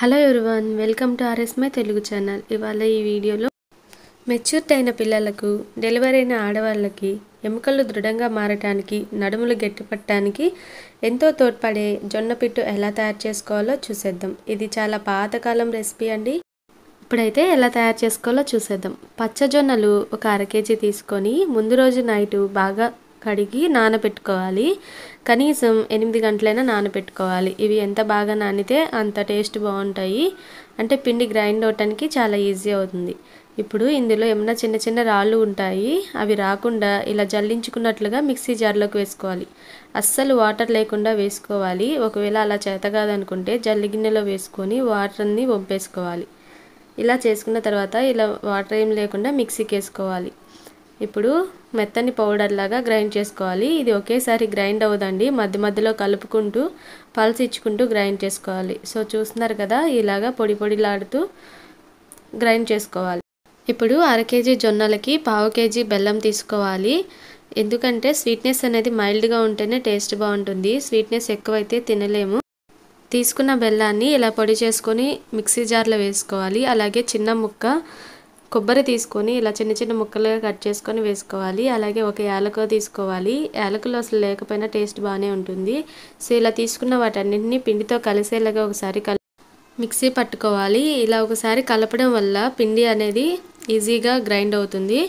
hello everyone welcome to my Telugu channel ఇవాళ ఈ వీడియోలో మెచ్యూర్డ్ అయిన పిల్లలకు డెలివరీ అయిన ఆడవాళ్ళకి ఎముకలు దృఢంగా మారటానికి నడుములు గట్టిపట్టడానికి ఎంతో తోడ్పడే జొన్న పిట్టు ఎలా తయారు చేసుకోవాలో చూసేద్దాం ఇది చాలా పాతకాలం రెసిపీ అండి ఇప్పుడైతే ఎలా తయారు చేసుకోవాలో చూసేద్దాం పచ్చజొన్నలు ఒక అర కేజీ తీసుకొని ముందు రోజు నైట్ బాగా కడిగి నానబెట్టుకోవాలి కనీసం ఎనిమిది గంటలైనా నానబెట్టుకోవాలి ఇవి ఎంత బాగా నానితే అంత టేస్ట్ బాగుంటాయి అంటే పిండి గ్రైండ్ అవటానికి చాలా ఈజీ అవుతుంది ఇప్పుడు ఇందులో ఏమైనా చిన్న చిన్న రాళ్ళు ఉంటాయి అవి రాకుండా ఇలా జల్లించుకున్నట్లుగా మిక్సీ జార్లోకి వేసుకోవాలి అస్సలు వాటర్ లేకుండా వేసుకోవాలి ఒకవేళ అలా చేత కాదనుకుంటే జల్లి గిన్నెలో వేసుకొని వాటర్ని వంపేసుకోవాలి ఇలా చేసుకున్న తర్వాత ఇలా వాటర్ ఏం లేకుండా మిక్సీకి వేసుకోవాలి ఇప్పుడు మెత్తని పౌడర్ లాగా గ్రైండ్ చేసుకోవాలి ఇది ఒకేసారి గ్రైండ్ అవ్వదండి మధ్య మధ్యలో కలుపుకుంటూ పలసిచ్చుకుంటూ గ్రైండ్ చేసుకోవాలి సో చూస్తున్నారు కదా ఇలాగా పొడి పొడిలాడుతూ గ్రైండ్ చేసుకోవాలి ఇప్పుడు అర కేజీ జొన్నలకి పావు కేజీ బెల్లం తీసుకోవాలి ఎందుకంటే స్వీట్నెస్ అనేది మైల్డ్గా ఉంటేనే టేస్ట్ బాగుంటుంది స్వీట్నెస్ ఎక్కువైతే తినలేము తీసుకున్న బెల్లాన్ని ఇలా పొడి చేసుకొని మిక్సీ జార్లో వేసుకోవాలి అలాగే చిన్న ముక్క కొబ్బరి తీసుకొని ఇలా చిన్న చిన్న ముక్కలుగా కట్ చేసుకొని వేసుకోవాలి అలాగే ఒక యాలక తీసుకోవాలి యాలకులు అసలు లేకపోయినా టేస్ట్ బాగానే ఉంటుంది సో ఇలా తీసుకున్న వాటన్నింటినీ పిండితో కలిసేలాగా ఒకసారి కలి మిక్సీ పట్టుకోవాలి ఇలా ఒకసారి కలపడం వల్ల పిండి అనేది ఈజీగా గ్రైండ్ అవుతుంది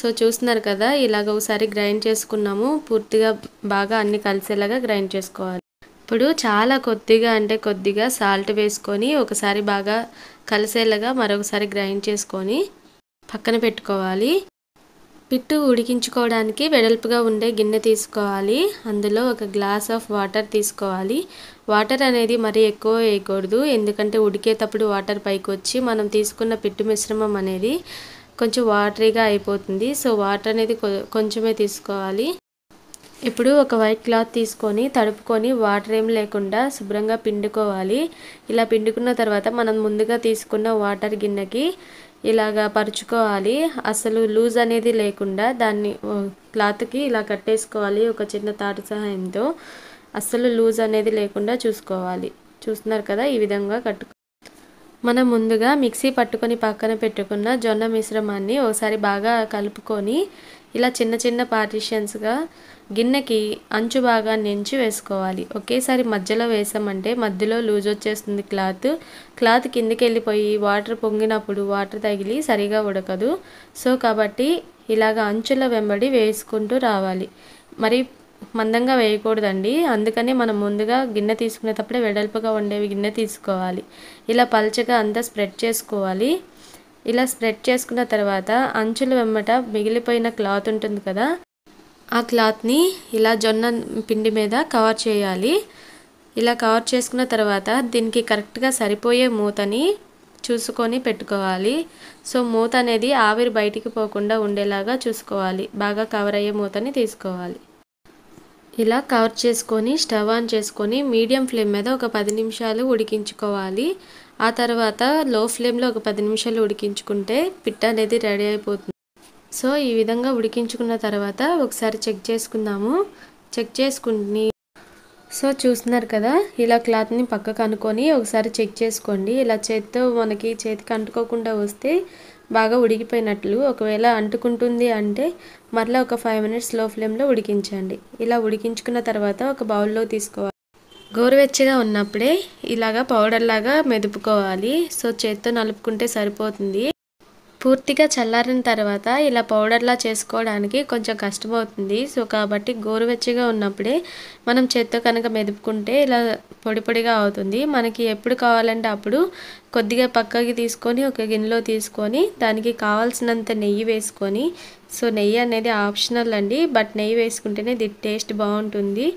సో చూస్తున్నారు కదా ఇలాగ ఒకసారి గ్రైండ్ చేసుకున్నాము పూర్తిగా బాగా అన్ని కలిసేలాగా గ్రైండ్ చేసుకోవాలి ఇప్పుడు చాలా కొద్దిగా అంటే కొద్దిగా సాల్ట్ వేసుకొని ఒకసారి బాగా కలిసేలాగా మరొకసారి గ్రైండ్ చేసుకొని పక్కన పెట్టుకోవాలి పిట్టు ఉడికించుకోవడానికి వెడల్పుగా ఉండే గిన్నె తీసుకోవాలి అందులో ఒక గ్లాస్ ఆఫ్ వాటర్ తీసుకోవాలి వాటర్ అనేది మరీ ఎక్కువ వేయకూడదు ఎందుకంటే ఉడికేటప్పుడు వాటర్ పైకి వచ్చి మనం తీసుకున్న పిట్టు మిశ్రమం అనేది కొంచెం వాటరీగా అయిపోతుంది సో వాటర్ అనేది కొంచెమే తీసుకోవాలి ఇప్పుడు ఒక వైట్ క్లాత్ తీసుకొని తడుపుకొని వాటర్ ఏం లేకుండా శుభ్రంగా పిండుకోవాలి ఇలా పిండుకున్న తర్వాత మనం ముందుగా తీసుకున్న వాటర్ గిన్నెకి ఇలాగా పరుచుకోవాలి అసలు లూజ్ అనేది లేకుండా దాన్ని క్లాత్కి ఇలా కట్టేసుకోవాలి ఒక చిన్న తాటు సహాయంతో అస్సలు లూజ్ అనేది లేకుండా చూసుకోవాలి చూస్తున్నారు కదా ఈ విధంగా కట్టు మనం ముందుగా మిక్సీ పట్టుకొని పక్కన పెట్టుకున్న జొన్న మిశ్రమాన్ని ఒకసారి బాగా కలుపుకొని ఇలా చిన్న చిన్న పార్టిషన్స్గా గిన్నెకి అంచు బాగా నించి వేసుకోవాలి ఒకేసారి మధ్యలో వేసామంటే మధ్యలో లూజ్ వచ్చేస్తుంది క్లాత్ క్లాత్ కిందికి వెళ్ళిపోయి వాటర్ పొంగినప్పుడు వాటర్ తగిలి సరిగా ఉడకదు సో కాబట్టి ఇలాగ అంచుల వెంబడి వేసుకుంటూ రావాలి మరి మందంగా వేయకూడదండి అందుకని మనం ముందుగా గిన్నె తీసుకునేటప్పుడే వెడల్పుగా ఉండేవి గిన్నె తీసుకోవాలి ఇలా పలచగా అంతా స్ప్రెడ్ చేసుకోవాలి ఇలా స్ప్రెడ్ చేసుకున్న తర్వాత అంచుల వెమ్మట మిగిలిపోయిన క్లాత్ ఉంటుంది కదా ఆ క్లాత్ని ఇలా జొన్న పిండి మీద కవర్ చేయాలి ఇలా కవర్ చేసుకున్న తర్వాత దీనికి కరెక్ట్గా సరిపోయే మూతని చూసుకొని పెట్టుకోవాలి సో మూత అనేది ఆవిరి బయటికి పోకుండా ఉండేలాగా చూసుకోవాలి బాగా కవర్ అయ్యే మూతని తీసుకోవాలి ఇలా కవర్ చేసుకొని స్టవ్ ఆన్ చేసుకొని మీడియం ఫ్లేమ్ మీద ఒక పది నిమిషాలు ఉడికించుకోవాలి ఆ తర్వాత లో ఫ్లేమ్లో ఒక పది నిమిషాలు ఉడికించుకుంటే పిట్ట అనేది రెడీ అయిపోతుంది సో ఈ విధంగా ఉడికించుకున్న తర్వాత ఒకసారి చెక్ చేసుకుందాము చెక్ చేసుకుని సో చూస్తున్నారు కదా ఇలా క్లాత్ని పక్కకు అనుకొని ఒకసారి చెక్ చేసుకోండి ఇలా చేత్తో మనకి చేతికి అంటుకోకుండా వస్తే బాగా ఉడికిపోయినట్లు ఒకవేళ అంటుకుంటుంది అంటే మరలా ఒక ఫైవ్ మినిట్స్ లో ఫ్లేమ్లో ఉడికించండి ఇలా ఉడికించుకున్న తర్వాత ఒక బౌల్లో తీసుకోవాలి గోరువెచ్చగా ఉన్నప్పుడే ఇలాగా పౌడర్ లాగా మెదుపుకోవాలి సో చేత్తో నలుపుకుంటే సరిపోతుంది పూర్తిగా చల్లారిన తర్వాత ఇలా పౌడర్లా చేసుకోవడానికి కొంచెం కష్టమవుతుంది సో కాబట్టి గోరువెచ్చగా ఉన్నప్పుడే మనం చేత్తో కనుక మెదుపుకుంటే ఇలా పొడి పొడిగా అవుతుంది మనకి ఎప్పుడు కావాలంటే అప్పుడు కొద్దిగా పక్కకి తీసుకొని ఒక గిన్నెలో తీసుకొని దానికి కావాల్సినంత నెయ్యి వేసుకొని సో నెయ్యి అనేది ఆప్షనల్ అండి బట్ నెయ్యి వేసుకుంటేనే ది టేస్ట్ బాగుంటుంది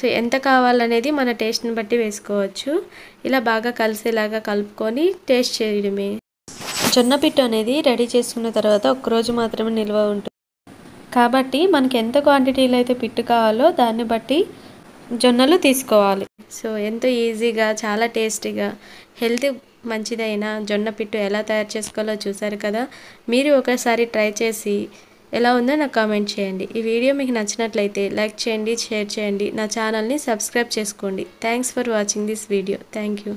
సో ఎంత కావాలనేది మన టేస్ట్ని బట్టి వేసుకోవచ్చు ఇలా బాగా కలిసేలాగా కలుపుకొని టేస్ట్ చేయడమే జొన్న పిట్టు అనేది రెడీ చేసుకున్న తర్వాత ఒక్కరోజు మాత్రమే నిల్వ ఉంటుంది కాబట్టి మనకి ఎంత క్వాంటిటీలో అయితే పిట్టు కావాలో దాన్ని బట్టి జొన్నలు తీసుకోవాలి సో ఎంతో ఈజీగా చాలా టేస్టీగా హెల్త్ మంచిదైన జొన్న పిట్టు ఎలా తయారు చేసుకోవాలో చూసారు కదా మీరు ఒకసారి ట్రై చేసి ఎలా ఉందో నాకు కామెంట్ చేయండి ఈ వీడియో మీకు నచ్చినట్లయితే లైక్ చేయండి షేర్ చేయండి నా ఛానల్ని సబ్స్క్రైబ్ చేసుకోండి thanks for watching this video thank you